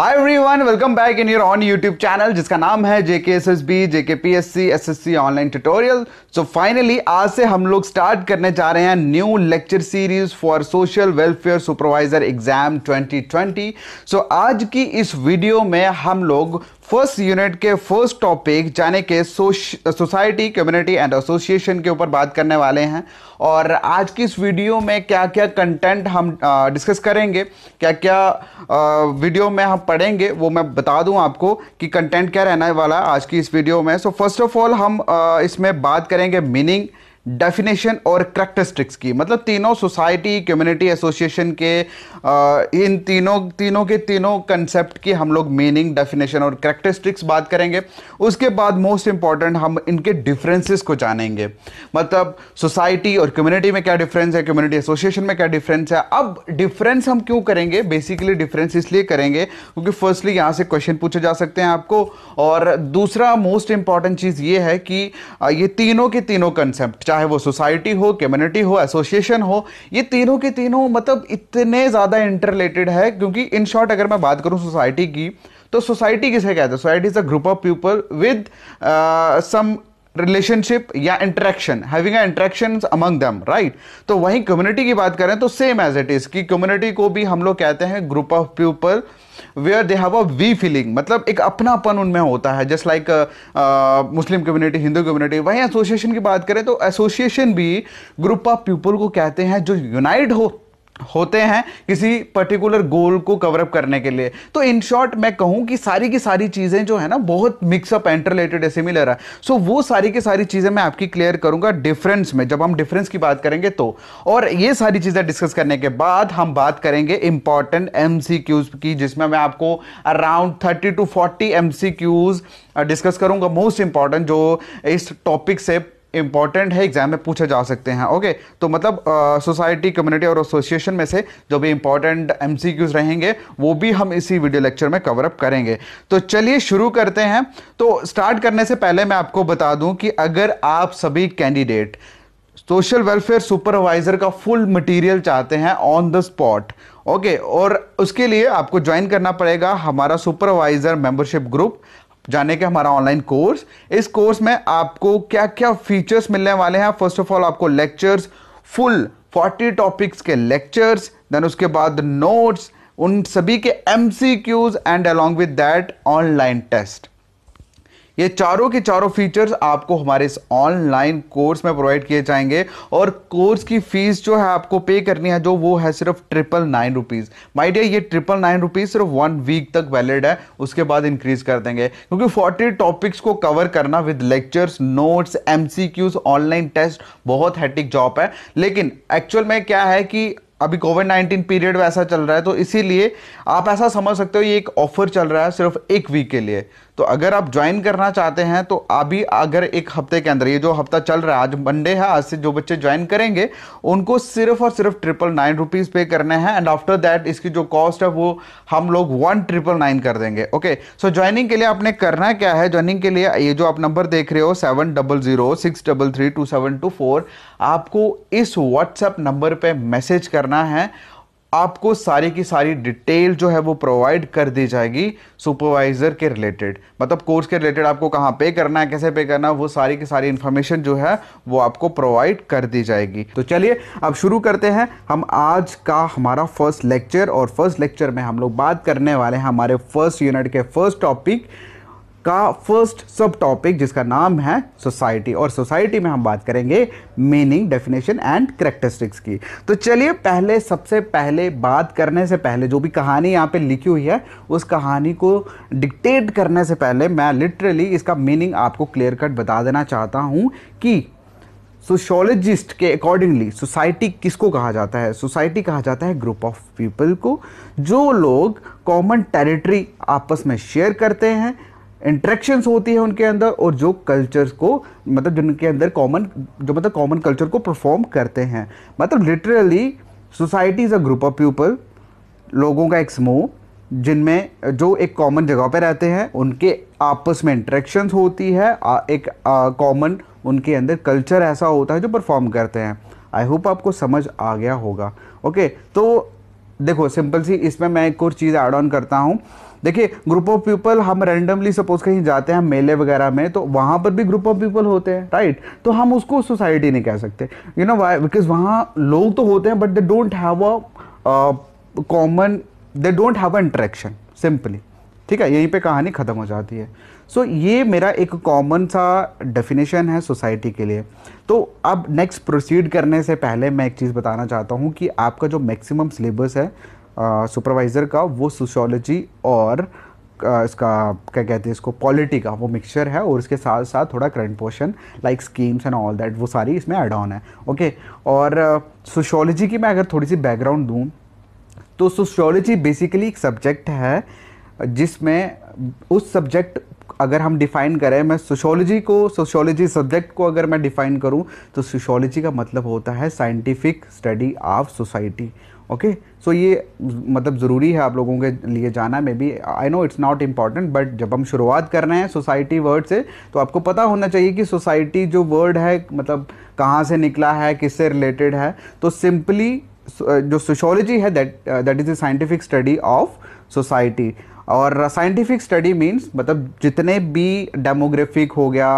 Every one welcome back in your own YouTube channel जिसका नाम है JK S S B JK P S C S S C online tutorial so finally आज से हम लोग start करने जा रहे हैं new lecture series for social welfare supervisor exam twenty twenty so आज की इस वीडियो में हम लोग फर्स्ट यूनिट के फर्स्ट टॉपिक जाने के सोसाइटी कम्युनिटी एंड एसोसिएशन के ऊपर बात करने वाले हैं और आज की इस वीडियो में क्या क्या कंटेंट हम डिस्कस करेंगे क्या क्या वीडियो में हम पढ़ेंगे वो मैं बता दूं आपको कि कंटेंट क्या रहने वाला आज की इस वीडियो में सो फर्स्ट ऑफ ऑल हम इसमें बात करेंगे मीनिंग डेफिनेशन और करेक्टरिस्टिक्स की मतलब तीनों सोसाइटी कम्युनिटी एसोसिएशन के इन तीनों तीनों के तीनों कंसेप्ट की हम लोग मीनिंग डेफिनेशन और करेक्टरिस्टिक्स बात करेंगे उसके बाद मोस्ट इंपॉर्टेंट हम इनके डिफरेंसेस को जानेंगे मतलब सोसाइटी और कम्युनिटी में क्या डिफरेंस है कम्युनिटी एसोसिएशन में क्या डिफरेंस है अब डिफरेंस हम क्यों करेंगे बेसिकली डिफरेंस इसलिए करेंगे क्योंकि फर्स्टली यहाँ से क्वेश्चन पूछे जा सकते हैं आपको और दूसरा मोस्ट इंपॉर्टेंट चीज़ ये है कि ये तीनों के तीनों कंसेप्ट चाहे वो सोसाइटी हो कम्युनिटी हो एसोसिएशन हो ये तीनों के तीनों मतलब इतने ज़्यादा इंटरलेटेड है क्योंकि इन शॉर्ट अगर मैं बात करूँ सोसाइटी की तो सोसाइटी किसे कहते हैं society is a group of people with some relationship या interaction having interaction among them right तो वहीं कम्युनिटी की बात करें तो सेम एज इट इज़ कि कम्युनिटी को भी हम लोग कहते हैं group of people where they have a we feeling मतलब एक अपनापन उनमें होता है just like Muslim community Hindu community वहीं एसोसिएशन की बात करें तो एसोसिएशन भी ग्रुप ऑफ पीपल को कहते हैं जो यूनाइट हो होते हैं किसी पर्टिकुलर गोल को कवरअप करने के लिए तो इन शॉर्ट मैं कहूं कि सारी की सारी चीज़ें जो है ना बहुत मिक्सअप एंड रिलेटेड सिमिलर है सो वो सारी की सारी चीज़ें मैं आपकी क्लियर करूंगा डिफरेंस में जब हम डिफरेंस की बात करेंगे तो और ये सारी चीज़ें डिस्कस करने के बाद हम बात करेंगे इंपॉर्टेंट एम की जिसमें मैं आपको around thirty to forty M discuss करूंगा मोस्ट इंपॉर्टेंट जो इस टॉपिक से इंपॉर्टेंट है एग्जाम में पूछे जा सकते हैं ओके तो मतलब सोसाइटी कम्युनिटी और एसोसिएशन में से जो भी इंपॉर्टेंट एम रहेंगे वो भी हम इसी वीडियो लेक्चर में कवरअप करेंगे तो चलिए शुरू करते हैं तो स्टार्ट करने से पहले मैं आपको बता दूं कि अगर आप सभी कैंडिडेट सोशल वेलफेयर सुपरवाइजर का फुल मटेरियल चाहते हैं ऑन द स्पॉट ओके और उसके लिए आपको ज्वाइन करना पड़ेगा हमारा सुपरवाइजर मेंबरशिप ग्रुप जाने के हमारा ऑनलाइन कोर्स इस कोर्स में आपको क्या क्या फीचर्स मिलने वाले हैं फर्स्ट ऑफ ऑल आपको लेक्चर्स फुल 40 टॉपिक्स के लेक्चर्स देन उसके बाद नोट्स उन सभी के M C Qs and along with that online test ये चारों के चारों फीचर्स आपको हमारे इस ऑनलाइन कोर्स में प्रोवाइड किए जाएंगे और कोर्स की फीस जो है आपको पे करनी है जो वो है सिर्फ ट्रिपल नाइन रुपीज़ माइडिया ये ट्रिपल नाइन रुपीज़ सिर्फ वन वीक तक वैलिड है उसके बाद इंक्रीज कर देंगे क्योंकि फोर्टी टॉपिक्स को कवर करना with lectures notes M online test बहुत हैटिक जॉब है लेकिन एक्चुअल में क्या है कि अभी कोविड 19 पीरियड वैसा चल रहा है तो इसीलिए आप ऐसा समझ सकते हो ये एक ऑफर चल रहा है सिर्फ एक वीक के लिए तो अगर आप ज्वाइन करना चाहते हैं तो अभी अगर एक हफ्ते के अंदर ये जो हफ्ता चल रहा है आज मंडे है आज से जो बच्चे ज्वाइन करेंगे उनको सिर्फ और सिर्फ ट्रिपल नाइन रुपीज़ पे करने हैं एंड आफ्टर दैट इसकी जो कॉस्ट है वो हम लोग वन ट्रिपल नाइन कर देंगे ओके सो ज्वाइनिंग के लिए आपने करना क्या है ज्वाइनिंग के लिए ये जो आप नंबर देख रहे हो seven double zero six double three two seven two four आपको इस व्हाट्सएप नंबर पर मैसेज करना है आपको सारी की सारी डिटेल जो है वो प्रोवाइड कर दी जाएगी सुपरवाइजर के रिलेटेड मतलब कोर्स के रिलेटेड आपको कहाँ पे करना है कैसे पे करना है वो सारी की सारी इन्फॉर्मेशन जो है वो आपको प्रोवाइड कर दी जाएगी तो चलिए अब शुरू करते हैं हम आज का हमारा फर्स्ट लेक्चर और फर्स्ट लेक्चर में हम लोग बात करने वाले हैं हमारे फर्स्ट यूनिट के फर्स्ट टॉपिक का फर्स्ट सब टॉपिक जिसका नाम है सोसाइटी और सोसाइटी में हम बात करेंगे मीनिंग डेफिनेशन एंड करेक्टरिस्टिक्स की तो चलिए पहले सबसे पहले बात करने से पहले जो भी कहानी यहाँ पे लिखी हुई है उस कहानी को डिक्टेट करने से पहले मैं लिटरली इसका मीनिंग आपको क्लियर कट बता देना चाहता हूँ कि सोशोलॉजिस्ट के अकॉर्डिंगली सोसाइटी किसको कहा जाता है सोसाइटी कहा जाता है ग्रुप ऑफ पीपल को जो लोग कॉमन टेरिटरी आपस में शेयर करते हैं इंट्रैक्शन होती है उनके अंदर और जो कल्चर्स को मतलब जिनके अंदर कॉमन जो मतलब कॉमन कल्चर को परफॉर्म करते हैं मतलब literally society is a group of people लोगों का एक समूह जिनमें जो एक कॉमन जगह पर रहते हैं उनके आपस में इंट्रैक्शन होती है एक कॉमन उनके अंदर कल्चर ऐसा होता है जो परफॉर्म करते हैं आई होप आपको समझ आ गया होगा ओके okay, तो देखो सिंपल सी इसमें मैं एक और चीज़ ऐड ऑन करता हूँ देखिए ग्रुप ऑफ पीपल हम रैंडमली सपोज कहीं जाते हैं मेले वगैरह में तो वहाँ पर भी ग्रुप ऑफ पीपल होते हैं राइट तो हम उसको सोसाइटी नहीं कह सकते यू नो वाई बिकॉज वहाँ लोग तो होते हैं but they don't have a common they don't have a interaction simply ठीक है यहीं पे कहानी ख़त्म हो जाती है सो so, ये मेरा एक कॉमन सा डेफिनेशन है सोसाइटी के लिए तो अब नेक्स्ट प्रोसीड करने से पहले मैं एक चीज़ बताना चाहता हूँ कि आपका जो मैक्सिमम सिलेबस है सुपरवाइज़र का वो सोशोलॉजी और आ, इसका क्या कहते हैं इसको पॉलिटी का वो मिक्सचर है और इसके साथ साथ थोड़ा current portion like schemes and all that वो सारी इसमें एड ऑन है ओके और सोशोलॉजी की मैं अगर थोड़ी सी बैकग्राउंड दूँ तो सोशोलॉजी बेसिकली एक सब्जेक्ट है जिसमें उस सब्जेक्ट अगर हम डिफ़ाइन करें मैं सोशोलॉजी को सोशोलॉजी सब्जेक्ट को अगर मैं डिफ़ाइन करूं तो सोशोलॉजी का मतलब होता है scientific study of society okay so ये मतलब ज़रूरी है आप लोगों के लिए जाना maybe I know it's not important but जब हम शुरुआत कर रहे हैं सोसाइटी वर्ड से तो आपको पता होना चाहिए कि सोसाइटी जो वर्ड है मतलब कहाँ से निकला है किससे रिलेटेड है तो सिंपली जो सोशोलॉजी है that that is the scientific study of society और साइंटिफिक स्टडी मीन्स मतलब जितने भी डेमोग्राफिक हो गया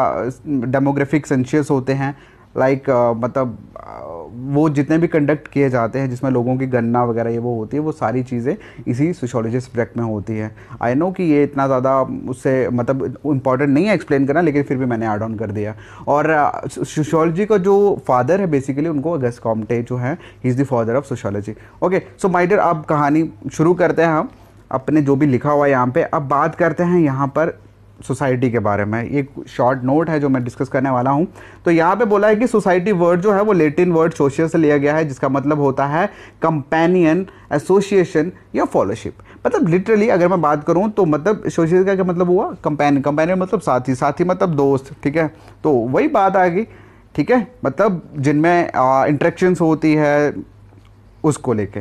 डेमोग्राफिक सेंशियस होते हैं लाइक like, uh, मतलब uh, वो जितने भी कंडक्ट किए जाते हैं जिसमें लोगों की गणना वगैरह ये वो होती है वो सारी चीज़ें इसी सोशोलॉजी सब्जेक्ट में होती है आई नो कि ये इतना ज़्यादा उससे मतलब इम्पॉर्टेंट नहीं है एक्सप्लेन करना लेकिन फिर भी मैंने ऐड ऑन कर दिया और सोशोलॉजी uh, का जो फादर है बेसिकली उनको अगस्त कॉम्टे जो है ही is the father of sociology okay so my dear अब कहानी शुरू करते हैं हम अपने जो भी लिखा हुआ है यहाँ पे अब बात करते हैं यहाँ पर सोसाइटी के बारे में एक शॉर्ट नोट है जो मैं डिस्कस करने वाला हूँ तो यहाँ पे बोला है कि सोसाइटी वर्ड जो है वो लेटिन वर्ड सोशियल से लिया गया है जिसका मतलब होता है कंपेनियन एसोसिएशन या फॉलोशिप मतलब लिटरली अगर मैं बात करूँ तो मतलब सोशियल का क्या मतलब हुआ कंपेनियन कंपेनियन मतलब साथी साथी मतलब दोस्त ठीक है तो वही बात आ गई ठीक है मतलब जिनमें इंट्रेक्शंस होती है उसको लेके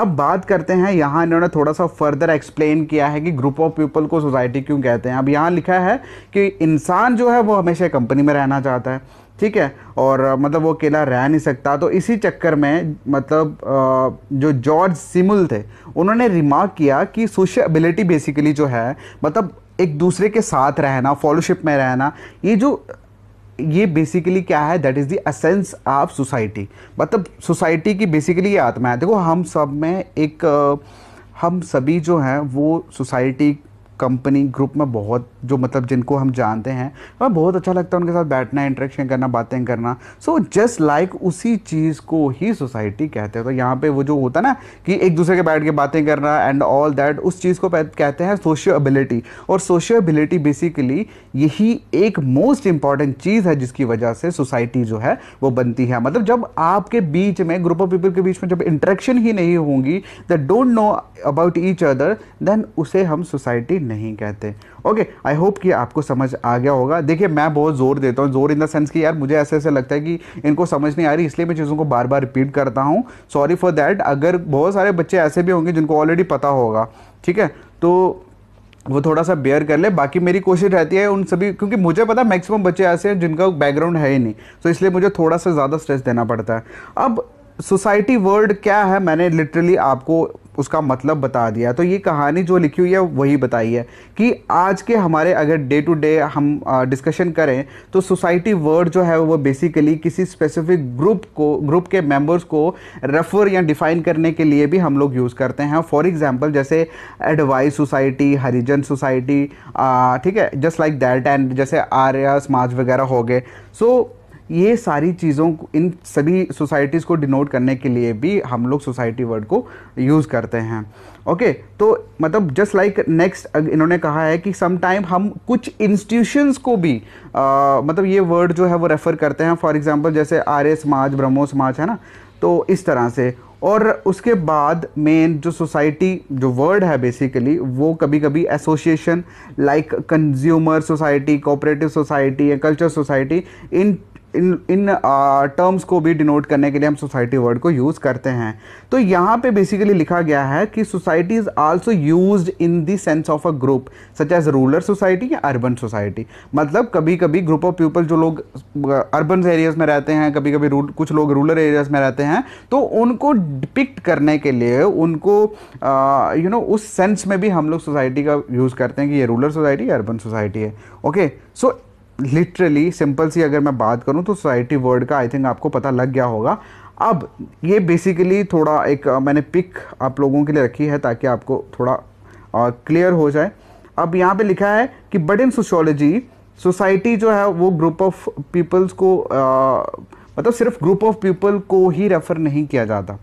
अब बात करते हैं यहाँ इन्होंने थोड़ा सा फर्दर एक्सप्लेन किया है कि ग्रुप ऑफ पीपल को सोसाइटी क्यों कहते हैं अब यहाँ लिखा है कि इंसान जो है वो हमेशा कंपनी में रहना चाहता है ठीक है और मतलब वो अकेला रह नहीं सकता तो इसी चक्कर में मतलब जो जॉर्ज सिमुल थे उन्होंने रिमार्क किया कि सोशबिलिटी बेसिकली जो है मतलब एक दूसरे के साथ रहना फॉलोशिप में रहना ये जो ये बेसिकली क्या है that is the essence of society मतलब सोसाइटी की बेसिकली ये आत्मा है देखो हम सब में एक हम सभी जो हैं वो सोसाइटी कंपनी ग्रुप में बहुत जो मतलब जिनको हम जानते हैं और बहुत अच्छा लगता है उनके साथ बैठना इंटरेक्शन करना बातें करना सो जस्ट लाइक उसी चीज़ को ही सोसाइटी कहते हैं तो यहाँ पे वो जो होता है ना कि एक दूसरे के बैठ के बातें करना एंड ऑल दैट उस चीज़ को कहते हैं एबिलिटी और एबिलिटी बेसिकली यही एक मोस्ट इंपॉर्टेंट चीज़ है जिसकी वजह से सोसाइटी जो है वो बनती है मतलब जब आपके बीच में ग्रुप ऑफ पीपल के बीच में जब इंट्रैक्शन ही नहीं होंगी they don't know about each other then उसे हम सोसाइटी नहीं कहते ओके आई होप कि आपको समझ आ गया होगा देखिए मैं बहुत जोर देता हूँ जोर इन द सेंस कि यार मुझे ऐसे ऐसे लगता है कि इनको समझ नहीं आ रही इसलिए मैं चीज़ों को बार बार रिपीट करता हूँ सॉरी फॉर दैट अगर बहुत सारे बच्चे ऐसे भी होंगे जिनको ऑलरेडी पता होगा ठीक है तो वो थोड़ा सा बेयर कर ले बाकी मेरी कोशिश रहती है उन सभी क्योंकि मुझे पता मैक्सिमम बच्चे ऐसे हैं जिनका बैकग्राउंड है ही नहीं तो इसलिए मुझे थोड़ा सा ज़्यादा स्ट्रेस देना पड़ता है अब सोसाइटी वर्ड क्या है मैंने लिटरली आपको उसका मतलब बता दिया तो ये कहानी जो लिखी हुई है वही बताई है कि आज के हमारे अगर डे टू डे हम डिस्कशन करें तो सोसाइटी वर्ड जो है वो बेसिकली किसी स्पेसिफिक ग्रुप को ग्रुप के मेंबर्स को रेफर या डिफाइन करने के लिए भी हम लोग यूज़ करते हैं फॉर एग्जाम्पल जैसे एडवाइस सोसाइटी हरिजन सोसाइटी ठीक है जस्ट लाइक दैट एंड जैसे आर्या समाज वगैरह हो गए सो so, ये सारी चीज़ों इन सभी सोसाइटीज़ को डिनोट करने के लिए भी हम लोग सोसाइटी वर्ड को यूज़ करते हैं ओके okay, तो मतलब जस्ट लाइक नेक्स्ट इन्होंने कहा है कि समटाइम हम कुछ इंस्टीट्यूशंस को भी आ, मतलब ये वर्ड जो है वो रेफ़र करते हैं फॉर एग्जांपल जैसे आर्य समाज ब्रह्मो समाज है ना तो इस तरह से और उसके बाद मेन जो सोसाइटी जो वर्ड है बेसिकली वो कभी कभी association like consumer society cooperative society या culture society in in in terms को भी डिनोट करने के लिए हम सोसाइटी वर्ड को यूज़ करते हैं तो यहाँ पे बेसिकली लिखा गया है कि society is also used in the sense of a group such as rural society या अर्बन सोसाइटी मतलब कभी कभी ग्रुप ऑफ पीपल जो लोग अर्बन एरियाज में रहते हैं कभी कभी कुछ लोग रूरल एरियाज में रहते हैं तो उनको डिपिक्ट करने के लिए उनको यू नो उस सेंस में भी हम लोग सोसाइटी का यूज़ करते हैं कि ये रूरल सोसाइटी या अर्बन सोसाइटी है ओके सो लिटरली सिंपल सी अगर मैं बात करूँ तो सोसाइटी वर्ड का आई थिंक आपको पता लग गया होगा अब ये बेसिकली थोड़ा एक मैंने पिक आप लोगों के लिए रखी है ताकि आपको थोड़ा क्लियर हो जाए अब यहाँ पे लिखा है कि बट इन सोशोलॉजी सोसाइटी जो है वो ग्रुप ऑफ पीपल्स को आ, मतलब सिर्फ ग्रुप ऑफ पीपल को ही रेफ़र नहीं किया जाता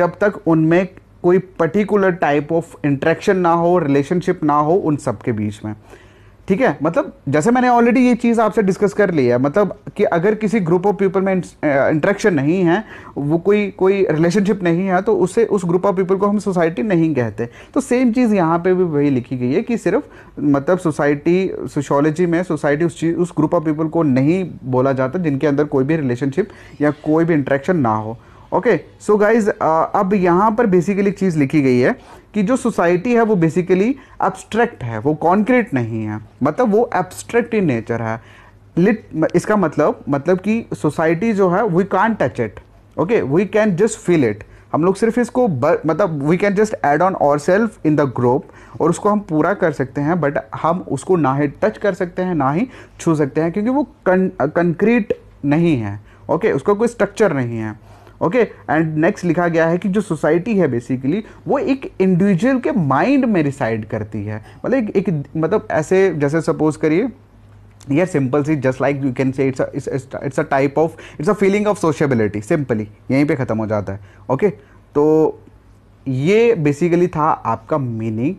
जब तक उनमें कोई पर्टिकुलर टाइप ऑफ इंट्रैक्शन ना हो रिलेशनशिप ना हो उन सब के बीच में ठीक है मतलब जैसे मैंने ऑलरेडी ये चीज़ आपसे डिस्कस कर ली है मतलब कि अगर किसी ग्रुप ऑफ पीपल में इंट्रैक्शन नहीं है वो कोई कोई रिलेशनशिप नहीं है तो उससे उस ग्रुप ऑफ पीपल को हम सोसाइटी नहीं कहते तो सेम चीज़ यहाँ पे भी वही लिखी गई है कि सिर्फ मतलब सोसाइटी सोशोलॉजी में सोसाइटी उस चीज़ उस ग्रुप ऑफ पीपल को नहीं बोला जाता जिनके अंदर कोई भी रिलेशनशिप या कोई भी इंट्रैक्शन ना हो ओके सो गाइज अब यहाँ पर बेसिकली चीज़ लिखी गई है कि जो सोसाइटी है वो बेसिकली एब्स्ट्रैक्ट है वो कॉन्क्रीट नहीं है मतलब वो एब्स्ट्रैक्ट इन नेचर है लिट इसका मतलब मतलब कि सोसाइटी जो है we can't touch it okay we can just feel it हम लोग सिर्फ इसको बर, मतलब we can just add on और सेल्फ इन द ग्रुप और उसको हम पूरा कर सकते हैं बट हम उसको ना ही टच कर सकते हैं ना ही छू सकते हैं क्योंकि वो कंक्रीट नहीं है ओके okay? उसका कोई स्ट्रक्चर नहीं है ओके एंड नेक्स्ट लिखा गया है कि जो सोसाइटी है बेसिकली वो एक इंडिविजुअल के माइंड में रिसाइड करती है मतलब एक, एक मतलब ऐसे जैसे सपोज करिए yeah सिंपल सी just like you can say it's it's a type of it's a feeling of a simply यहीं पे ख़त्म हो जाता है ओके okay? तो ये बेसिकली था आपका मीनिंग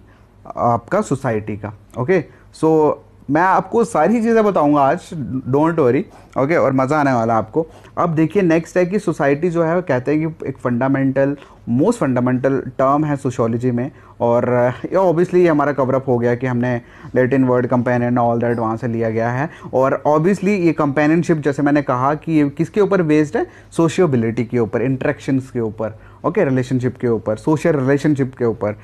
आपका सोसाइटी का ओके okay? सो so, मैं आपको सारी चीज़ें बताऊंगा आज डोंट वरी ओके और मज़ा आने वाला आपको अब देखिए नेक्स्ट है कि सोसाइटी जो है वो कहते हैं कि एक फंडामेंटल मोस्ट फंडामेंटल टर्म है सोशोलॉजी में और ये ऑब्वियसली ये हमारा कवरअप हो गया कि हमने Latin word companion all that वहाँ से लिया गया है और ऑब्वियसली ये कंपेनियनशिप जैसे मैंने कहा कि ये किसके ऊपर बेस्ड है सोशियोबिलिटी के ऊपर इंट्रैक्शंस के ऊपर ओके रिलेशनशिप के ऊपर सोशल रिलेशनशिप के ऊपर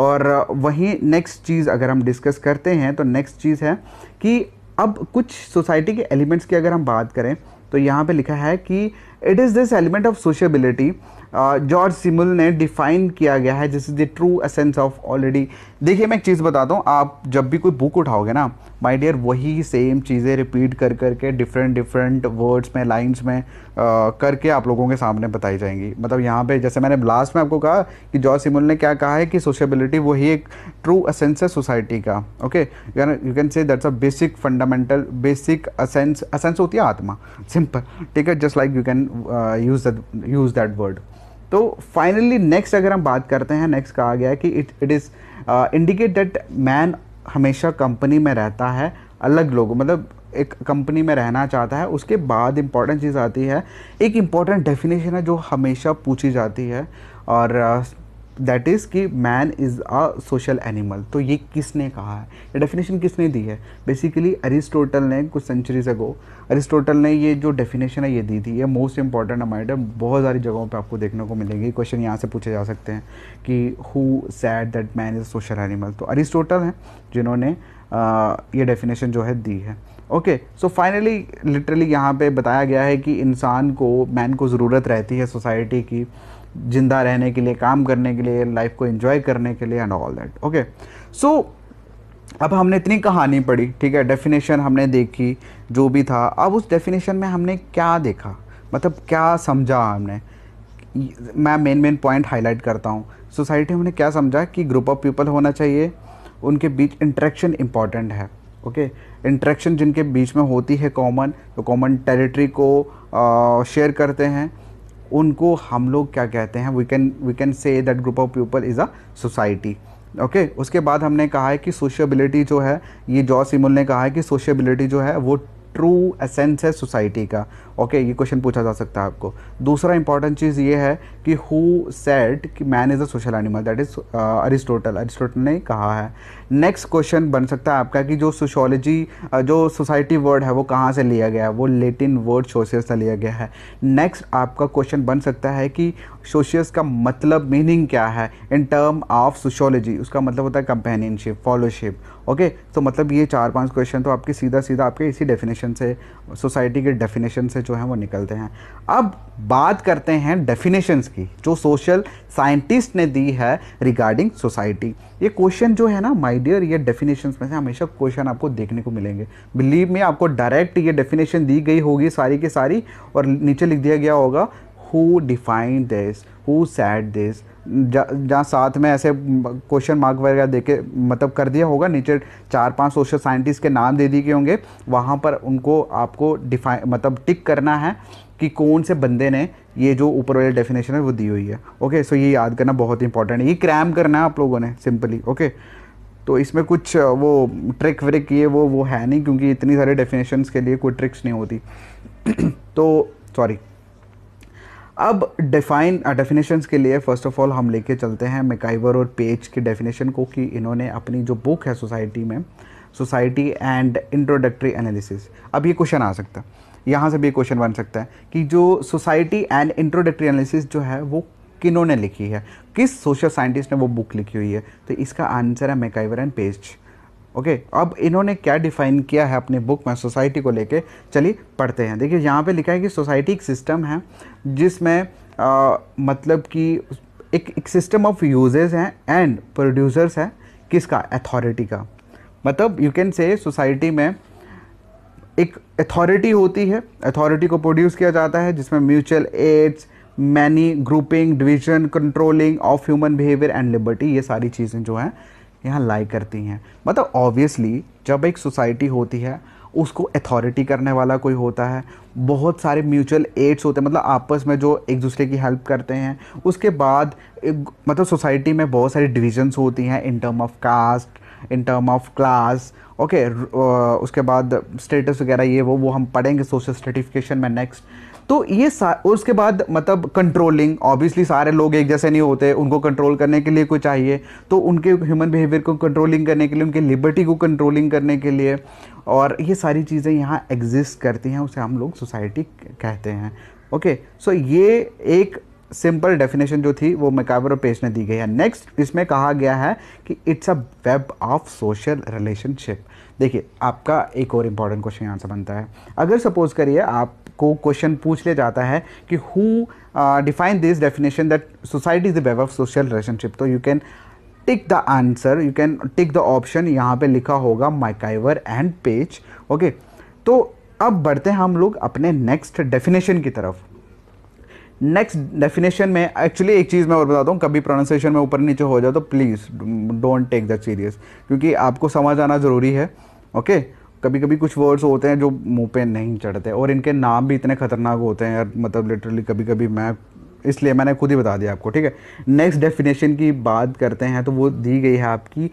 और वहीं नेक्स्ट चीज़ अगर हम डिस्कस करते हैं तो नेक्स्ट चीज़ है कि अब कुछ सोसाइटी के एलिमेंट्स की अगर हम बात करें तो यहाँ पे लिखा है कि it is this element of sociability George Simmel ने डिफाइन किया गया है जिस is the true essence of already देखिए मैं एक चीज़ बताता हूँ आप जब भी कोई बुक उठाओगे ना माय डियर वही सेम चीज़ें रिपीट कर करके डिफरेंट डिफरेंट वर्ड्स में लाइंस में करके आप लोगों के सामने बताई जाएंगी मतलब यहाँ पे जैसे मैंने लास्ट में आपको कहा कि जॉर्ज सिमुल ने क्या कहा है कि सोशेबिलिटी वही एक ट्रू असेंस है सोसाइटी का okay you can say that's a basic fundamental basic essence essence होती है आत्मा सिंपल ठीक है just like you can use use that word तो फाइनली नेक्स्ट अगर हम बात करते हैं नेक्स्ट कहा गया है कि it it is indicate that man हमेशा कंपनी में रहता है अलग लोगों मतलब एक कंपनी में रहना चाहता है उसके बाद इम्पॉर्टेंट चीज़ आती है एक इम्पॉर्टेंट डेफिनेशन है जो हमेशा पूछी जाती है और दैट uh, इज़ कि man is a social animal तो ये किसने कहा है ये डेफिनेशन किसने दी है बेसिकली अरिस्टोटल ने कुछ सेंचुरीज अगो अरिस्टोटल ने ये जो डेफिनेशन है ये दी थी ये मोस्ट इंपॉर्टेंट अमाइंड टाइम बहुत सारी जगहों पे आपको देखने को मिलेगी क्वेश्चन यहाँ से पूछे जा सकते हैं कि who said that man is social animal तो अरिस्टोटल हैं जिन्होंने uh, ये डेफिनेशन जो है दी है ओके सो फाइनली लिटरली यहाँ पे बताया गया है कि इंसान को मैन को ज़रूरत रहती है सोसाइटी की ज़िंदा रहने के लिए काम करने के लिए लाइफ को इन्जॉय करने के लिए and all that okay so अब हमने इतनी कहानी पढ़ी ठीक है डेफिनेशन हमने देखी जो भी था अब उस डेफिनेशन में हमने क्या देखा मतलब क्या समझा हमने मैं मेन मेन पॉइंट हाईलाइट करता हूँ सोसाइटी हमने क्या समझा कि ग्रुप ऑफ पीपल होना चाहिए उनके बीच इंट्रैक्शन इम्पॉर्टेंट है ओके इंट्रैक्शन जिनके बीच में होती है कॉमन तो कॉमन टेरिटरी को शेयर करते हैं उनको हम लोग क्या कहते हैं we can we can say that group of people is a society okay उसके बाद हमने कहा है कि सोशबिलिटी जो है ये जॉ सिमुल ने कहा है कि सोशबिलिटी जो है वो ट्रू एसेंस है सोसाइटी का ओके okay, ये क्वेश्चन पूछा जा सकता है आपको दूसरा इंपॉर्टेंट चीज़ ये है कि हु सेट कि man is a social animal that is Aristotle Aristotle ने कहा है नेक्स्ट क्वेश्चन बन सकता है आपका कि जो सोशोलॉजी uh, जो सोसाइटी वर्ड है वो कहाँ से लिया गया है वो लेटिन वर्ड सोशियस से लिया गया है नेक्स्ट आपका क्वेश्चन बन सकता है कि सोशियस का मतलब मीनिंग क्या है इन टर्म ऑफ सोशोलॉजी उसका मतलब होता है कंपेनियनशिप फॉलोशिप ओके तो मतलब ये चार पांच क्वेश्चन तो आपके सीधा सीधा आपके इसी डेफिनेशन से सोसाइटी के डेफिनेशन से जो है वो निकलते हैं अब बात करते हैं डेफिनेशंस की जो सोशल साइंटिस्ट ने दी है रिगार्डिंग सोसाइटी ये क्वेश्चन जो है ना माय डियर ये डेफिनेशंस में से हमेशा क्वेश्चन आपको देखने को मिलेंगे बिलीव में आपको डायरेक्ट ये डेफिनेशन दी गई होगी सारी की सारी और नीचे लिख दिया गया होगा who define this who said this जहाँ साथ में ऐसे क्वेश्चन मार्क वगैरह दे के मतलब कर दिया होगा नीचे चार पांच सोशल साइंटिस्ट के नाम दे दिए होंगे वहाँ पर उनको आपको डिफाइन मतलब टिक करना है कि कौन से बंदे ने ये जो ऊपर वाले डेफिनेशन है वो दी हुई है ओके सो ये याद करना बहुत इंपॉर्टेंट है ये क्रैम करना है आप लोगों ने सिंपली ओके तो इसमें कुछ वो ट्रिक व्रिक ये वो वो है नहीं क्योंकि इतनी सारी डेफिनेशंस के लिए कोई ट्रिक्स नहीं होती तो सॉरी अब डिफाइन डेफिनेशन uh, के लिए फ़र्स्ट ऑफ ऑल हम लेके चलते हैं मेकाइवर और पेज की डेफिनेशन को कि इन्होंने अपनी जो बुक है सोसाइटी में सोसाइटी एंड इंट्रोडक्टरी एनालिसिस अब ये क्वेश्चन आ सकता है यहाँ से भी ये क्वेश्चन बन सकता है कि जो सोसाइटी एंड इंट्रोडक्टरी एनालिसिस जो है वो किन्होंने लिखी है किस सोशल साइंटिस्ट ने वो बुक लिखी हुई है तो इसका आंसर है MacIver and Page okay okay, अब इन्होंने क्या डिफाइन किया है अपनी बुक में सोसाइटी को लेके चलिए पढ़ते हैं देखिए यहाँ पे लिखा है कि सोसाइटी एक सिस्टम है जिसमें मतलब कि एक एक सिस्टम ऑफ यूजर्स हैं एंड प्रोड्यूसर्स हैं किसका अथॉरिटी का मतलब यू कैन से सोसाइटी में एक अथॉरिटी होती है अथॉरिटी को प्रोड्यूस किया जाता है जिसमें mutual aids many grouping division controlling of human behaviour and liberty ये सारी चीज़ें जो हैं यहाँ लाई करती हैं मतलब ऑब्वियसली जब एक सोसाइटी होती है उसको अथॉरिटी करने वाला कोई होता है बहुत सारे म्यूचुअल एड्स होते हैं मतलब आपस में जो एक दूसरे की हेल्प करते हैं उसके बाद मतलब सोसाइटी में बहुत सारी डिविजन्स होती हैं in term of caste in term of class okay उसके बाद स्टेटस वगैरह ये वो वो हम पढ़ेंगे सोशल स्टेटिफिकेशन में नेक्स्ट तो ये उसके बाद मतलब कंट्रोलिंग ऑब्वियसली सारे लोग एक जैसे नहीं होते उनको कंट्रोल करने के लिए कोई चाहिए तो उनके ह्यूमन बिहेवियर को कंट्रोलिंग करने के लिए उनकी लिबर्टी को कंट्रोलिंग करने के लिए और ये सारी चीज़ें यहाँ एग्जिस्ट करती हैं उसे हम लोग सोसाइटी कहते हैं ओके सो ये एक सिंपल डेफिनेशन जो थी वो मेकावर पेज ने दी गई है नेक्स्ट इसमें कहा गया है कि it's a web of social relationship देखिए आपका एक और इम्पॉर्टेंट क्वेश्चन यहाँ से बनता है अगर सपोज करिए आप को क्वेश्चन पूछ लिया जाता है कि who define this definition that society is the web of social relationship तो you can tick the answer you can tick the option यहाँ पे लिखा होगा माइकाइवर एंड पेज ओके तो अब बढ़ते हैं हम लोग अपने नेक्स्ट डेफिनेशन की तरफ नेक्स्ट डेफिनेशन में एक्चुअली एक चीज़ मैं और बताता हूँ कभी प्रोनाउंसिएशन में ऊपर नीचे हो जाए तो please don't take that serious क्योंकि आपको समझ आना ज़रूरी है ओके okay? कभी कभी कुछ वर्ड्स होते हैं जो मुंह पे नहीं चढ़ते और इनके नाम भी इतने खतरनाक होते हैं यार मतलब लिटरली कभी कभी मैं इसलिए मैंने खुद ही बता दिया आपको ठीक है नेक्स्ट डेफिनेशन की बात करते हैं तो वो दी गई है आपकी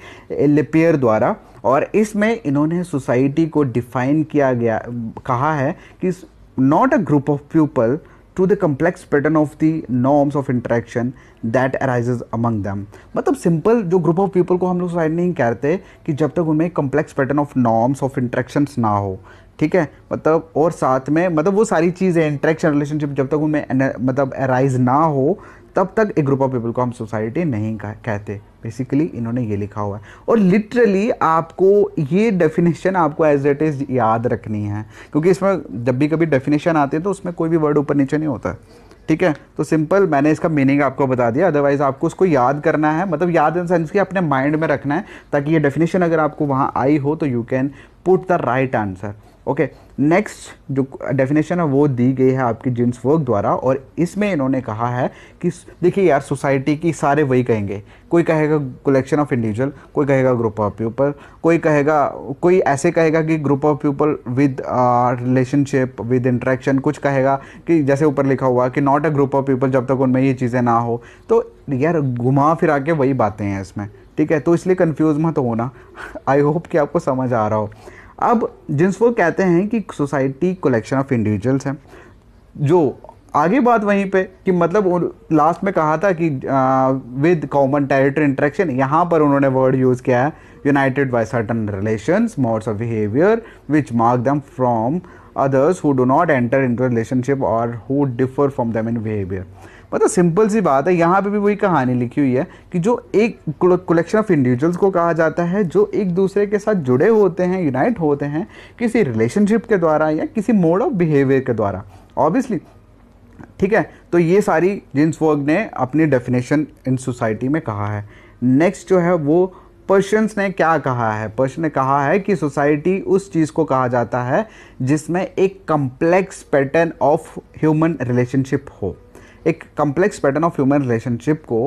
लिपियर द्वारा और इसमें इन्होंने सोसाइटी को डिफाइन किया गया कहा है कि not a group of people to the complex pattern of the norms of interaction that arises among them मतलब सिंपल जो ग्रुप ऑफ पीपल को हम लोग साइड नहीं कहते कि जब तक उनमें complex pattern of norms of interaction ना हो ठीक है मतलब और साथ में मतलब वो सारी चीज़ें इंट्रैक्शन रिलेशनशिप जब तक उनमें मतलब अराइज ना हो तब तक ए ग्रुप ऑफ पीपल को हम सोसाइटी नहीं कहते बेसिकली इन्होंने ये लिखा हुआ है और लिटरली आपको ये डेफिनेशन आपको एज इट इज़ याद रखनी है क्योंकि इसमें जब भी कभी डेफिनेशन आते हैं तो उसमें कोई भी वर्ड ऊपर नीचे नहीं होता ठीक है तो सिंपल मैंने इसका मीनिंग आपको बता दिया अदरवाइज आपको उसको याद करना है मतलब याद इन सेंस कि अपने माइंड में रखना है ताकि ये डेफिनेशन अगर आपको वहाँ आई हो तो you can put the right answer okay next जो डेफिनेशन है वो दी गई है आपकी जिन्स वर्क द्वारा और इसमें इन्होंने कहा है कि देखिए यार सोसाइटी की सारे वही कहेंगे कोई कहेगा कलेक्शन ऑफ इंडिविजुअल कोई कहेगा ग्रुप ऑफ पीपल कोई कहेगा कोई ऐसे कहेगा कि group of people with relationship with interaction कुछ कहेगा कि जैसे ऊपर लिखा हुआ कि not a group of people जब तक उनमें ये चीज़ें ना हो तो यार घुमा फिरा के वही बातें हैं इसमें ठीक है तो इसलिए कन्फ्यूज़ मत होना आई होप कि आपको समझ आ रहा हो अब जिन्स वो कहते हैं कि सोसाइटी कलेक्शन ऑफ इंडिविजुअल्स हैं जो आगे बात वहीं पे कि मतलब लास्ट में कहा था कि विद कॉमन टेरिटरी इंटरेक्शन यहाँ पर उन्होंने वर्ड यूज़ किया है united by certain relations modes of behaviour which mark them from others who do not enter in relationship और who differ from them in behaviour मतलब सिंपल सी बात है यहाँ पे भी वही कहानी लिखी हुई है कि जो एक कलेक्शन ऑफ इंडिविजुअल्स को कहा जाता है जो एक दूसरे के साथ जुड़े होते हैं यूनाइट होते हैं किसी रिलेशनशिप के द्वारा या किसी मोड ऑफ बिहेवियर के द्वारा ऑब्वियसली ठीक है तो ये सारी जिन्स वर्ग ने अपनी डेफिनेशन इन सोसाइटी में कहा है नेक्स्ट जो है वो पर्शंस ने क्या कहा है पर्शन ने कहा है कि सोसाइटी उस चीज़ को कहा जाता है जिसमें एक complex pattern of human relationship हो एक complex pattern of human relationship को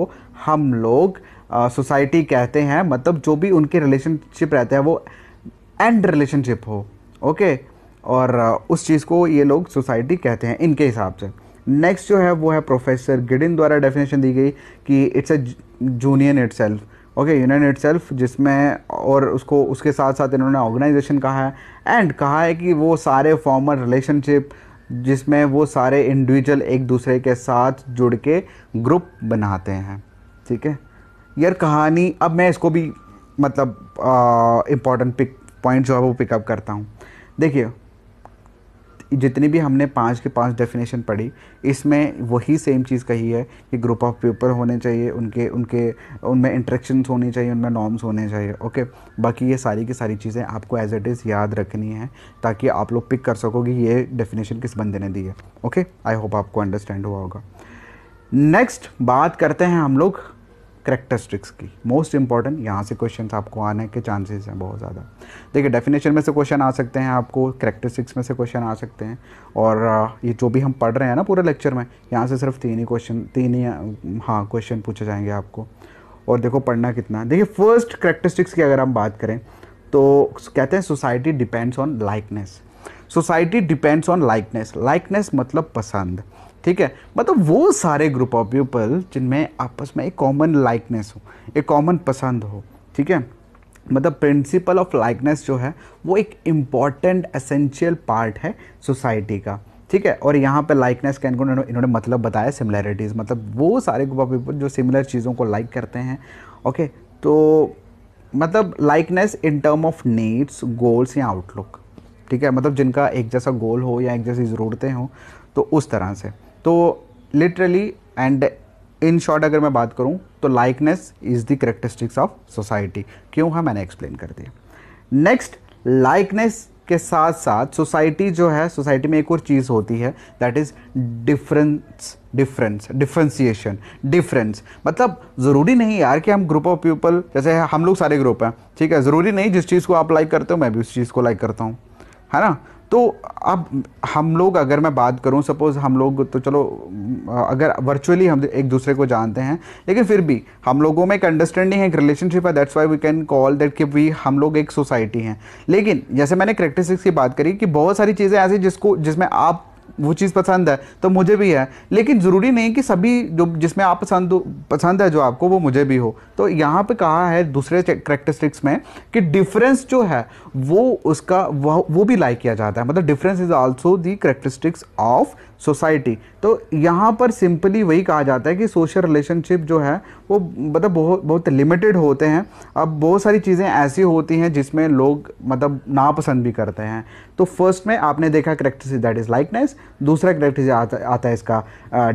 हम लोग सोसाइटी uh, कहते हैं मतलब जो भी उनके रिलेशनशिप रहते हैं वो एंड रिलेशनशिप हो ओके okay? और uh, उस चीज़ को ये लोग सोसाइटी कहते हैं इनके हिसाब से नेक्स्ट जो है वो है प्रोफेसर गिडिन द्वारा डेफिनेशन दी गई कि it's a union itself okay union it जिसमें और उसको उसके साथ साथ इन्होंने ऑर्गेनाइजेशन कहा है एंड कहा है कि वो सारे फॉर्मर रिलेशनशिप जिसमें वो सारे इंडिविजुअल एक दूसरे के साथ जुड़ के ग्रुप बनाते हैं ठीक है यार कहानी अब मैं इसको भी मतलब इम्पॉर्टेंट पिक पॉइंट जो है वो पिकअप करता हूँ देखिए जितनी भी हमने पाँच के पाँच डेफिनेशन पढ़ी इसमें वही सेम चीज़ कही है कि ग्रुप ऑफ पीपल होने चाहिए उनके उनके उनमें इंट्रेक्शन होने चाहिए उनमें नॉर्म्स होने चाहिए ओके बाकी ये सारी की सारी चीज़ें आपको एज इट इज़ याद रखनी है ताकि आप लोग पिक कर सको कि ये डेफिनेशन किस बंदे ने दी है ओके आई होप आपको अंडरस्टैंड हुआ होगा नेक्स्ट बात करते हैं हम लोग करेक्टरिस्टिक्स की मोस्ट इंपॉर्टेंट यहाँ से क्वेश्चन आपको आने के चांसेस हैं बहुत ज़्यादा देखिए डेफिनेशन में से क्वेश्चन आ सकते हैं आपको करेक्टरिस्टिक्स में से क्वेश्चन आ सकते हैं और ये जो भी हम पढ़ रहे हैं ना पूरे लेक्चर में यहाँ से सिर्फ तीन ही क्वेश्चन तीन ही हाँ क्वेश्चन पूछे जाएंगे आपको और देखो पढ़ना कितना देखिए फर्स्ट करेक्टरिस्टिक्स की अगर हम बात करें तो कहते हैं society depends on likeness society depends on likeness likeness मतलब पसंद ठीक है मतलब वो सारे ग्रुप ऑफ पीपल जिनमें आपस में एक कॉमन लाइकनेस हो एक कॉमन पसंद हो ठीक है मतलब प्रिंसिपल ऑफ लाइकनेस जो है वो एक इम्पॉर्टेंट एसेंशियल पार्ट है सोसाइटी का ठीक है और यहाँ पे लाइकनेस का इनको इन्होंने मतलब बताया सिमिलैरिटीज़ मतलब वो सारे ग्रुप ऑफ पीपल जो सिमिलर चीज़ों को लाइक करते हैं ओके तो मतलब likeness in term of needs goals या आउटलुक ठीक है मतलब जिनका एक जैसा गोल हो या एक जैसी ज़रूरतें हों तो उस तरह से तो लिटरली एंड इन शॉर्ट अगर मैं बात करूँ तो likeness is the characteristics of society क्यों है मैंने एक्सप्लेन कर दिया नेक्स्ट लाइकनेस के साथ साथ सोसाइटी जो है सोसाइटी में एक और चीज़ होती है that is difference difference differentiation difference मतलब ज़रूरी नहीं यार कि हम ग्रुप ऑफ पीपल जैसे हम लोग सारे ग्रुप हैं ठीक है ज़रूरी नहीं जिस चीज़ को आप लाइक करते हो मैं भी उस चीज़ को लाइक करता हूँ है ना तो अब हम लोग अगर मैं बात करूं सपोज़ हम लोग तो चलो अगर वर्चुअली हम एक दूसरे को जानते हैं लेकिन फिर भी हम लोगों में एक अंडरस्टैंडिंग है एक रिलेशनशिप है that's why we can call that कि वी हम लोग एक सोसाइटी हैं लेकिन जैसे मैंने करेक्टरिस्टिक्स की बात करी कि बहुत सारी चीज़ें ऐसी जिसको जिसमें आप वो चीज़ पसंद है तो मुझे भी है लेकिन ज़रूरी नहीं कि सभी जो जिसमें आप पसंद पसंद है जो आपको वो मुझे भी हो तो यहाँ पे कहा है दूसरे करेक्टरिस्टिक्स में कि डिफरेंस जो है वो उसका वो, वो भी लाइक किया जाता है मतलब difference is also the characteristics of society तो यहाँ पर सिंपली वही कहा जाता है कि सोशल रिलेशनशिप जो है वो मतलब बहुत बहुत लिमिटेड होते हैं अब बहुत सारी चीज़ें ऐसी होती हैं जिसमें लोग मतलब नापसंद भी करते हैं तो फर्स्ट में आपने देखा करेक्टरिस्टिक दैट इज़ लाइकनेस दूसरा करेक्टर आता, आता है इसका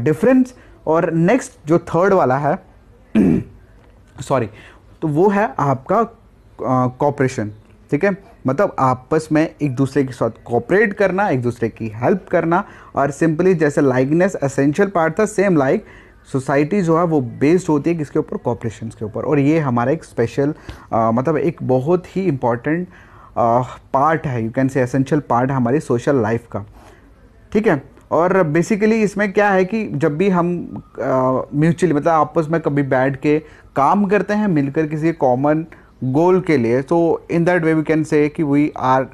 डिफरेंस और नेक्स्ट जो थर्ड वाला है सॉरी तो वो है आपका कॉपरेशन ठीक है मतलब आपस में एक दूसरे के साथ कॉपरेट करना एक दूसरे की हेल्प करना और सिंपली जैसे लाइकनेस असेंशियल पार्ट था सेम लाइक सोसाइटी जो है वो बेस्ड होती है किसके ऊपर कॉपरेशन के ऊपर और ये हमारा एक स्पेशल मतलब एक बहुत ही इम्पॉर्टेंट पार्ट है you can say essential part हमारी सोशल लाइफ का ठीक है और बेसिकली इसमें क्या है कि जब भी हम म्यूचुअली मतलब आपस में कभी बैठ के काम करते हैं मिलकर किसी कॉमन गोल के लिए so in that way we can say कि we are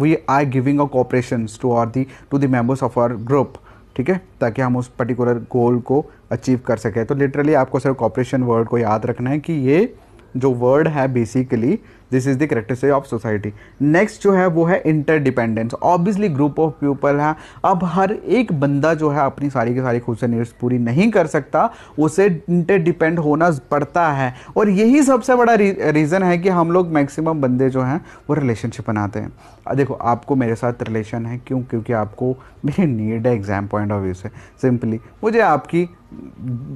we are giving a cooperation to our the to the members of our group ठीक है ताकि हम उस पर्टिकुलर गोल को अचीव कर सकें तो लिटरली आपको सिर्फ कॉपरेशन वर्ड को याद रखना है कि ये जो वर्ड है basically this is the characteristic of society next जो है वो है interdependence obviously group of people है अब हर एक बंदा जो है अपनी सारी की सारी खुद से नीड्स पूरी नहीं कर सकता उसे इंटरडिपेंड होना पड़ता है और यही सबसे बड़ा रीज़न है कि हम लोग मैक्सिमम बंदे जो हैं वो रिलेशनशिप बनाते हैं देखो आपको मेरे साथ रिलेशन है क्यों क्योंकि आपको मेरी नीड है एग्ज़ाम पॉइंट ऑफ व्यू से सिंपली मुझे आपकी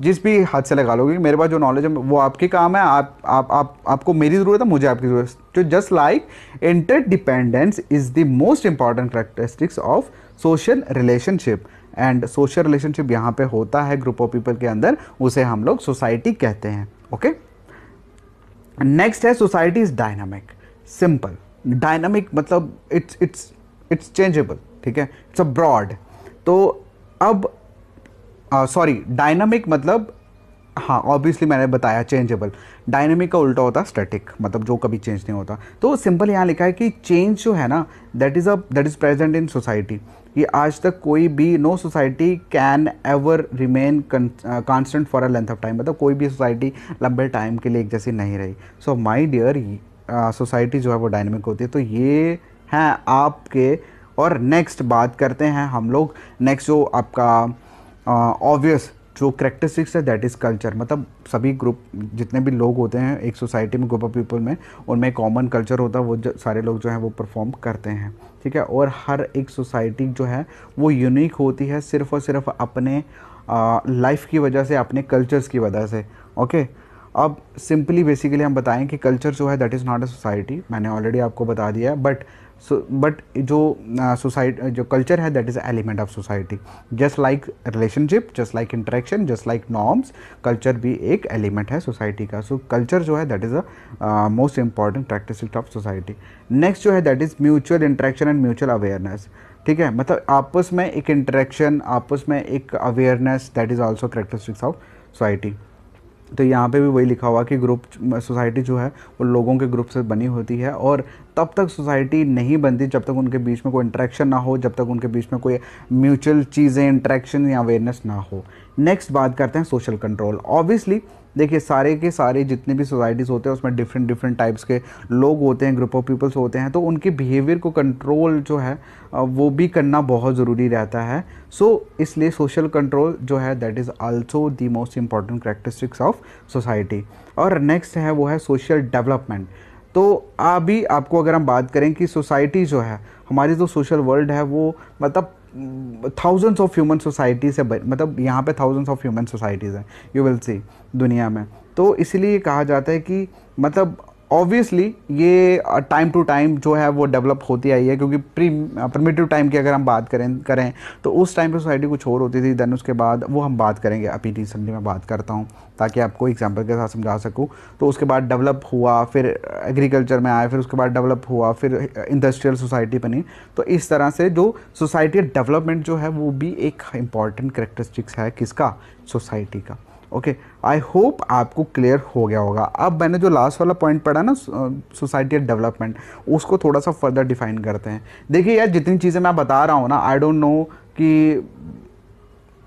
जिस भी हाथ से लगा लोगे मेरे पास जो नॉलेज है वो आपके काम है आप आप आप आपको मेरी ज़रूरत है मुझे आपकी ज़रूरत behaviors. Just just like interdependence is the most important characteristics of social relationship and social relationship यहाँ पे होता है ग्रुप ऑफ पीपल के अंदर उसे हम लोग सोसाइटी कहते हैं ओके नेक्स्ट है society is dynamic simple dynamic मतलब इट्स इट्स इट्स चेंजेबल ठीक है इट्स अ ब्रॉड तो अब सॉरी uh, डायनामिक मतलब हाँ ऑब्वियसली मैंने बताया चेंजेबल डायनेमिक का उल्टा होता है स्टैटिक मतलब जो कभी चेंज नहीं होता तो सिंपल यहाँ लिखा है कि चेंज जो है ना that is a that is present in society ये आज तक कोई भी no society can ever remain constant for a length of time मतलब कोई भी सोसाइटी लंबे टाइम के लिए एक जैसी नहीं रही सो माई डियर सोसाइटी जो है वो डायनेमिक होती है तो ये हैं आपके और नेक्स्ट बात करते हैं हम लोग नेक्स्ट जो आपका ऑब्वियस uh, जो करेक्टरिस्टिक्स है दैट इज़ कल्चर मतलब सभी ग्रुप जितने भी लोग होते हैं एक सोसाइटी में ग्रुप ऑफ पीपल में उनमें कॉमन कल्चर होता है वो सारे लोग जो हैं वो परफॉर्म करते हैं ठीक है और हर एक सोसाइटी जो है वो यूनिक होती है सिर्फ और सिर्फ अपने लाइफ की वजह से अपने कल्चर्स की वजह से ओके अब सिंपली बेसिकली हम बताएं कि कल्चर जो है that is not a society मैंने ऑलरेडी आपको बता दिया है बट बट जो सोसाइटी uh, uh, जो कल्चर है that is element of society just like relationship just like interaction just like norms culture भी एक एलिमेंट है सोसाइटी का सो so, कल्चर जो है that is a most important practice of society next जो है that is mutual interaction and mutual awareness ठीक है मतलब आपस में एक इंट्रैक्शन आपस में एक awareness that is also characteristics of society तो यहाँ पे भी वही लिखा हुआ कि ग्रुप सोसाइटी जो है वो लोगों के ग्रुप से बनी होती है और तब तक सोसाइटी नहीं बनती जब तक उनके बीच में कोई इंट्रैक्शन ना हो जब तक उनके बीच में कोई म्यूचुअल चीज़ें इंट्रैक्शन या अवेयरनेस ना हो नेक्स्ट बात करते हैं सोशल कंट्रोल ऑब्वियसली देखिए सारे के सारे जितने भी सोसाइटीज़ होते हैं उसमें डिफरेंट डिफरेंट टाइप्स के लोग होते हैं ग्रुप ऑफ पीपल्स होते हैं तो उनके बिहेवियर को कंट्रोल जो है वो भी करना बहुत ज़रूरी रहता है सो so, इसलिए सोशल कंट्रोल जो है that is also the most important characteristics of society और नेक्स्ट है वो है सोशल डेवलपमेंट तो अभी आपको अगर हम बात करें कि सोसाइटी जो है हमारी जो सोशल वर्ल्ड है वो मतलब थाउजेंड्स ऑफ ह्यूमन सोसाइटीज़ है मतलब यहाँ पे थाउजेंड्स ऑफ ह्यूमन सोसाइटीज़ हैं यू विल सी दुनिया में तो इसलिए कहा जाता है कि मतलब ऑब्वियसली ये टाइम टू टाइम जो है वो डेवलप होती आई है क्योंकि प्री प्रमेटिव टाइम की अगर हम बात करें करें तो उस टाइम पे सोसाइटी कुछ और होती थी देन उसके बाद वो हम बात करेंगे अभी रिसेंटली मैं बात करता हूँ ताकि आपको एग्जाम्पल के साथ समझा सकूँ तो उसके बाद डेवलप हुआ फिर एग्रीकल्चर में आया फिर उसके बाद डेवलप हुआ फिर इंडस्ट्रियल uh, सोसाइटी बनी तो इस तरह से जो सोसाइटी डेवलपमेंट जो है वो भी एक इम्पॉर्टेंट करेक्टरिस्टिक्स है किसका सोसाइटी का ओके आई होप आपको क्लियर हो गया होगा अब मैंने जो लास्ट वाला पॉइंट पढ़ा ना सोसाइटी डेवलपमेंट उसको थोड़ा सा फर्दर डिफाइन करते हैं देखिए यार जितनी चीज़ें मैं बता रहा हूँ ना आई डोंट नो कि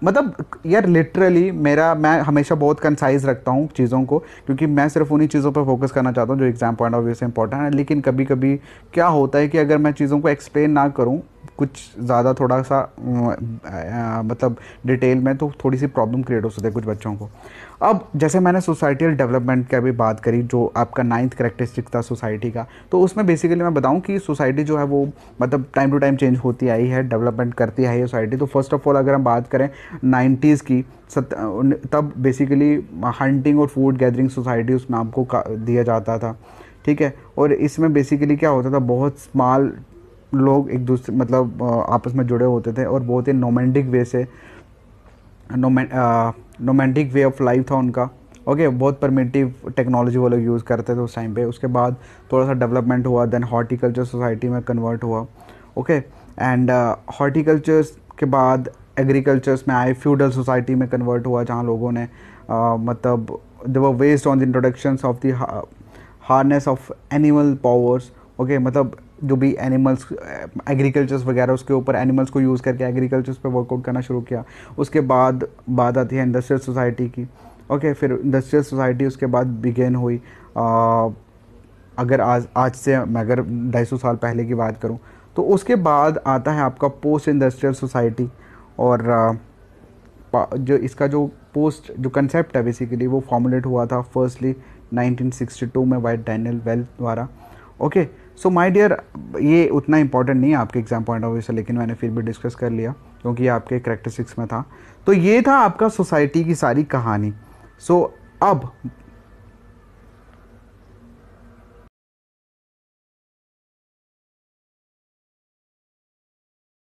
मतलब यार लिटरली मेरा मैं हमेशा बहुत कंसाइज रखता हूँ चीज़ों को क्योंकि मैं सिर्फ उन्हीं चीज़ों पर फोकस करना चाहता हूँ जो एग्ज़ाम पॉइंट ऑफ व्यू से इंपॉर्टेंट है लेकिन कभी कभी क्या होता है कि अगर मैं चीज़ों को एक्सप्लेन ना करूँ कुछ ज़्यादा थोड़ा सा मतलब डिटेल में तो थोड़ी सी प्रॉब्लम क्रिएट हो सकती है कुछ बच्चों को अब जैसे मैंने सोसाइटियल डेवलपमेंट की भी बात करी जो आपका नाइन्थ करेक्टरिस्टिक था सोसाइटी का तो उसमें बेसिकली मैं बताऊँ कि सोसाइटी जो है वो मतलब टाइम टू टाइम चेंज होती आई है डेवलपमेंट करती आई है सोसाइटी तो फर्स्ट ऑफ ऑल अगर हम बात करें नाइन्टीज़ की सत तब बेसिकली हंटिंग और फूड गैदरिंग सोसाइटी उस नाम को दिया जाता था ठीक है और इसमें बेसिकली क्या होता था बहुत स्मॉल लोग एक दूसरे मतलब आपस में जुड़े होते थे और बहुत ही नोमेंडिक वे से नोमें नोमेंटिक वे ऑफ लाइफ था उनका ओके okay, बहुत परमेटिव टेक्नोलॉजी वो लोग यूज़ करते थे उस टाइम पे उसके बाद थोड़ा सा डेवलपमेंट हुआ देन हॉर्टिकल्चर सोसाइटी में कन्वर्ट हुआ ओके एंड हॉर्टिकल्चर्स के बाद एग्रीकल्चर्स में आए फ्यूडल सोसाइटी में कन्वर्ट हुआ जहाँ लोगों ने uh, मतलब they were based on the introduction of the harness of animal powers okay मतलब जो भी एनिमल्स एग्रीकल्चर्स eh, वगैरह उसके ऊपर एनिमल्स को यूज़ करके एग्रीकल्चर्स पर वर्कआउट करना शुरू किया उसके बाद बात आती है इंडस्ट्रियल सोसाइटी की ओके फिर इंडस्ट्रियल सोसाइटी उसके बाद बिगेन हुई आ, अगर आज आज से मैं अगर ढाई सौ साल पहले की बात करूँ तो उसके बाद आता है आपका पोस्ट इंडस्ट्रियल सोसाइटी और आ, जो इसका जो पोस्ट जो कंसेप्ट है बेसिकली वो फॉर्मुलेट हुआ था फर्स्टली 1962 में वाइट डैनियल वेल द्वारा okay okay, so my dear ये उतना इंपॉर्टेंट नहीं है आपके एग्जाम पॉइंट ऑफ व्यू से लेकिन मैंने फिर भी डिस्कस कर लिया क्योंकि ये आपके करेक्टरिस्टिक्स में था तो ये था आपका सोसाइटी की सारी कहानी सो so, अब